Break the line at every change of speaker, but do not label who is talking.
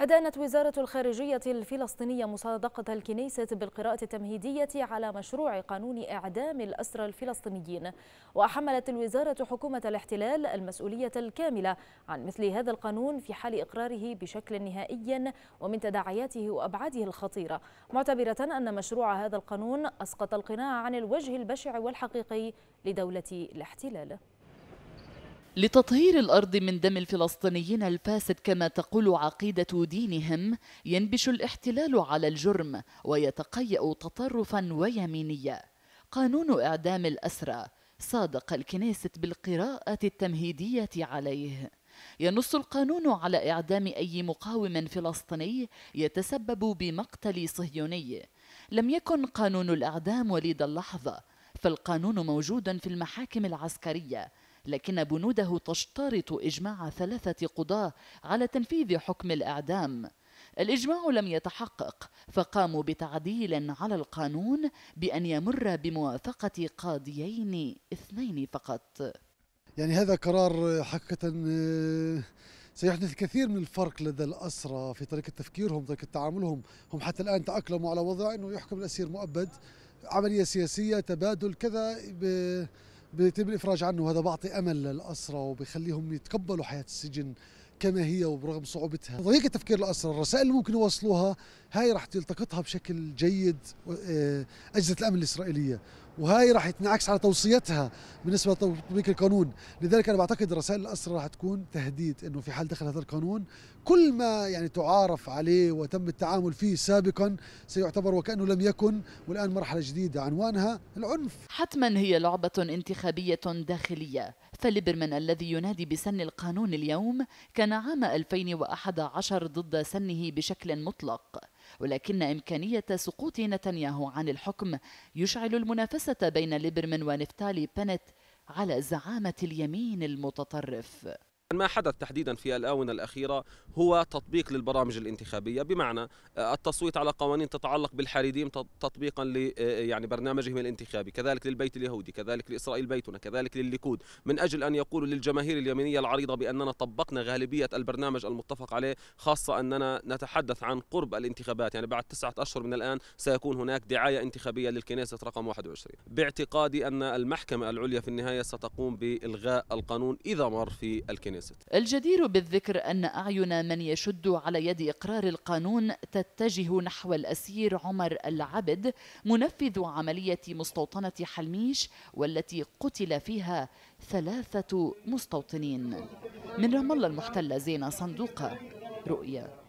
أدانت وزارة الخارجية الفلسطينية مصادقة الكنيسة بالقراءة التمهيدية على مشروع قانون إعدام الأسرى الفلسطينيين وحملت الوزارة حكومة الاحتلال المسؤولية الكاملة عن مثل هذا القانون في حال إقراره بشكل نهائي ومن تداعياته وأبعاده الخطيرة معتبرة أن مشروع هذا القانون أسقط القناع عن الوجه البشع والحقيقي لدولة الاحتلال
لتطهير الأرض من دم الفلسطينيين الفاسد كما تقول عقيدة دينهم ينبش الاحتلال على الجرم ويتقيأ تطرفا ويمينيا قانون إعدام الأسرى صادق الكنيست بالقراءة التمهيدية عليه ينص القانون على إعدام أي مقاوم فلسطيني يتسبب بمقتل صهيوني لم يكن قانون الإعدام وليد اللحظة فالقانون موجود في المحاكم العسكرية لكن بنوده تشترط إجماع ثلاثة قضاة على تنفيذ حكم الإعدام الإجماع لم يتحقق فقاموا بتعديل على القانون بأن يمر بموافقة قاضيين اثنين فقط يعني
هذا قرار حقيقة آه، سيحدث كثير من الفرق لدى الأسرى في طريقة تفكيرهم طريقة تعاملهم هم حتى الآن تأقلموا على وضع أنه يحكم الأسير مؤبد عملية سياسية تبادل كذا بيتم الافراج عنه وهذا بعطي امل للاسرى وبيخليهم يتقبلوا حياه السجن كما هي وبرغم صعوبتها طريقه تفكير الاسرى الرسائل اللي ممكن يوصلوها هاي راح تلتقطها بشكل جيد آه، أجهزة الأمن الإسرائيلية وهاي راح تنعكس على توصيتها بالنسبة لتطبيق القانون لذلك أنا بعتقد رسائل الأسرة راح تكون تهديد أنه في حال دخل هذا القانون كل ما يعني تعارف عليه وتم التعامل فيه سابقا سيعتبر وكأنه لم يكن والآن مرحلة
جديدة عنوانها العنف حتما هي لعبة انتخابية داخلية فليبرمان الذي ينادي بسن القانون اليوم كان عام 2011 ضد سنه بشكل مطلق ولكن إمكانية سقوط نتنياهو عن الحكم يشعل المنافسة بين ليبرمان ونفتالي بنت على زعامة اليمين المتطرف
ما حدث تحديدا في الآونة الأخيرة هو تطبيق للبرامج الانتخابية بمعنى آه، التصويت على قوانين تتعلق بالحريديم تطبيقا ل آه، يعني برنامجهم الانتخابي كذلك للبيت اليهودي كذلك لإسرائيل بيتنا كذلك للليكود من أجل أن يقولوا للجماهير اليمينية العريضة بأننا طبقنا غالبية البرنامج المتفق عليه خاصة أننا نتحدث عن قرب الانتخابات يعني بعد تسعة أشهر من الآن سيكون هناك دعاية انتخابية للكنيسة رقم 21 باعتقادي أن المحكمة العليا في النهاية ستقوم بإلغاء القانون إذا مر في الكنيسة سياسة
الجدير بالذكر أن أعين من يشد على يد إقرار القانون تتجه نحو الأسير عمر العبد منفذ عملية مستوطنة حلميش والتي قتل فيها ثلاثة مستوطنين من رام الله المحتلة زينة صندوقة رؤيا